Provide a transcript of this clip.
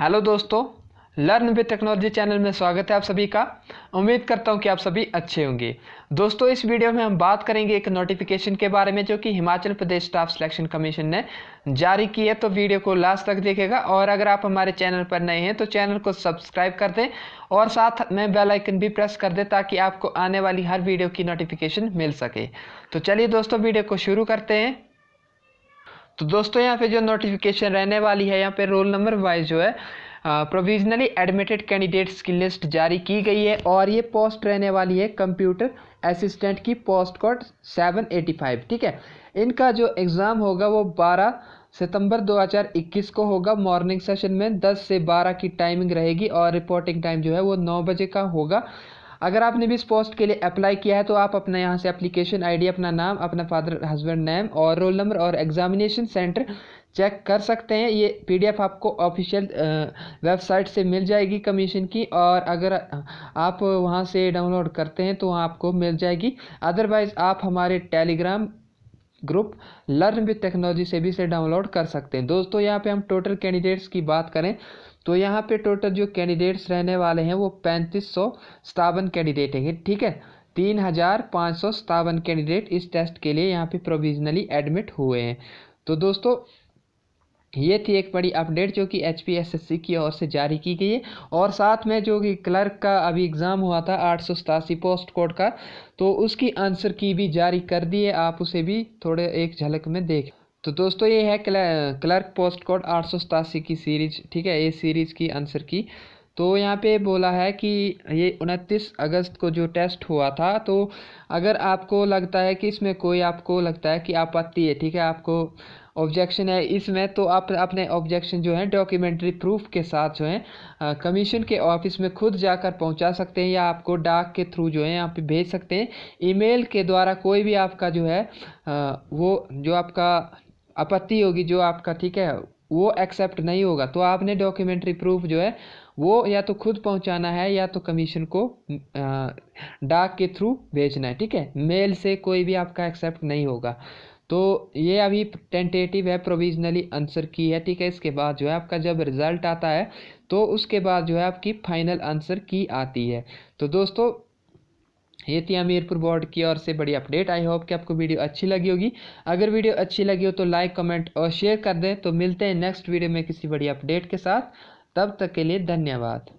hello दोस्तों learn with technology channel में स्वागत है आप सभी का उम्मीद करता हूं कि आप सभी अच्छे होंगे दोस्तों इस वीडियो में हम बात करेंगे एक नोटिफिकेशन के बारे में जो कि Himachal Pradesh staff selection commission ने जारी की है तो वीडियो को लास्ट तक देखेगा और अगर आप हमारे चैनल पर नए हैं तो चैनल को सब्सक्राइब कर दें और साथ में बेलाइकन भी प्रेस कर दें ताकि आपको आने वाली हर वीडियो की नोटिफिकेशन मिल सके तो चलिए दोस्तों वीडियो को शुरू करते हैं तो दोस्तों यहाँ पे जो नोटिफिकेशन रहने वाली है यहाँ पे रोल नंबर वाइज जो है प्रोविजनली एडमिटेड कैंडिडेट्स की लिस्ट जारी की गई है और ये पोस्ट रहने वाली है कंप्यूटर असिस्टेंट की पोस्ट कोड 785 ठीक है इनका जो एग्ज़ाम होगा वो 12 सितंबर 2021 को होगा मॉर्निंग सेशन में 10 से 12 की टाइमिंग रहेगी और रिपोर्टिंग टाइम जो है वो नौ बजे का होगा अगर आपने भी इस पोस्ट के लिए अप्लाई किया है तो आप अपना यहाँ से अप्लीकेशन आई अपना नाम अपना फादर हस्बैंड नेम और रोल नंबर और एग्जामिनेशन सेंटर चेक कर सकते हैं ये पीडीएफ आपको ऑफिशियल वेबसाइट से मिल जाएगी कमीशन की और अगर आप वहाँ से डाउनलोड करते हैं तो वहाँ आपको मिल जाएगी अदरवाइज़ आप हमारे Telegram group learn with technology से भी इसे डाउनलोड कर सकते हैं दोस्तों यहाँ पे हम टोटल कैंडिडेट्स की बात करें तो यहाँ पे टोटल जो कैंडिडेट्स रहने वाले हैं वो पैंतीस सौ सतावन कैंडिडेट हैं ठीक है तीन हज़ार पाँच सौ सतावन कैंडिडेट इस टेस्ट के लिए यहाँ पे प्रोविजनली एडमिट हुए हैं तो दोस्तों ये थी एक बड़ी अपडेट जो कि एच की ओर से जारी की गई है और साथ में जो कि क्लर्क का अभी एग्ज़ाम हुआ था आठ सौ सतासी पोस्ट कोड का तो उसकी आंसर की भी जारी कर दी है आप उसे भी थोड़े एक झलक में देख तो दोस्तों ये है क्लर्क पोस्ट कोड आठ सौ सतासी की सीरीज ठीक है ये सीरीज़ की आंसर की तो यहाँ पे बोला है कि ये उनतीस अगस्त को जो टेस्ट हुआ था तो अगर आपको लगता है कि इसमें कोई आपको लगता है कि आपत्ति है ठीक है आपको ऑब्जेक्शन है इसमें तो आप अपने ऑब्जेक्शन जो है डॉक्यूमेंट्री प्रूफ के साथ जो है कमीशन के ऑफिस में खुद जाकर पहुंचा सकते हैं या आपको डाक के थ्रू जो है यहाँ पे भेज सकते हैं ईमेल के द्वारा कोई भी आपका जो है आ, वो जो आपका आपत्ति होगी जो आपका ठीक है वो एक्सेप्ट नहीं होगा तो आपने डॉक्यूमेंट्री प्रूफ जो है वो या तो खुद पहुंचाना है या तो कमीशन को डाक के थ्रू भेजना है ठीक है मेल से कोई भी आपका एक्सेप्ट नहीं होगा तो ये अभी टेंटेटिव है प्रोविजनली आंसर की है ठीक है इसके बाद जो है आपका जब रिज़ल्ट आता है तो उसके बाद जो है आपकी फाइनल आंसर की आती है तो दोस्तों ये थी हमीरपुर बोर्ड की ओर से बड़ी अपडेट आई होप कि आपको वीडियो अच्छी लगी होगी अगर वीडियो अच्छी लगी हो तो लाइक कमेंट और शेयर कर दें तो मिलते हैं नेक्स्ट वीडियो में किसी बड़ी अपडेट के साथ तब तक के लिए धन्यवाद